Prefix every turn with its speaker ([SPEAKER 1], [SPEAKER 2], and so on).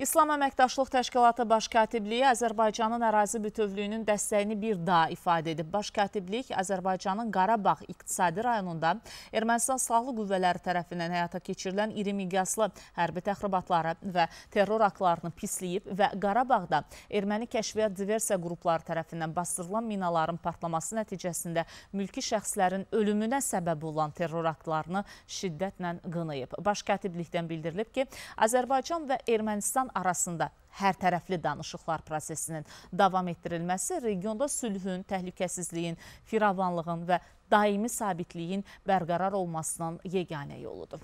[SPEAKER 1] İslam Əməkdaşlıq Təşkilatı Baş Katibliyi Azərbaycanın ərazi bütövlüyünün dəstəyini bir daha ifadə edib. Baş Katiblik Azərbaycanın Qarabağ iqtisadi rayonunda Ermənistan Silahlı Qüvvələri tərəfindən həyata keçirilən iri miqyaslı hərbi təxribatları və terror aklarını pisliyib və Qarabağda erməni kəşfiyyat diversiya qrupları tərəfindən bastırılan minaların partlaması nəticəsində mülki şəxslərin ölümünə səbəb olan terror aklarını şiddətlə qınayıb. Baş Katiblikdən bildirilib ki, Azərbaycan və Ermənistan Ermənistan arasında hərtərəfli danışıqlar prosesinin davam etdirilməsi regionda sülhün, təhlükəsizliyin, firavanlığın və daimi sabitliyin bərqərar olmasının yeganə yoludur.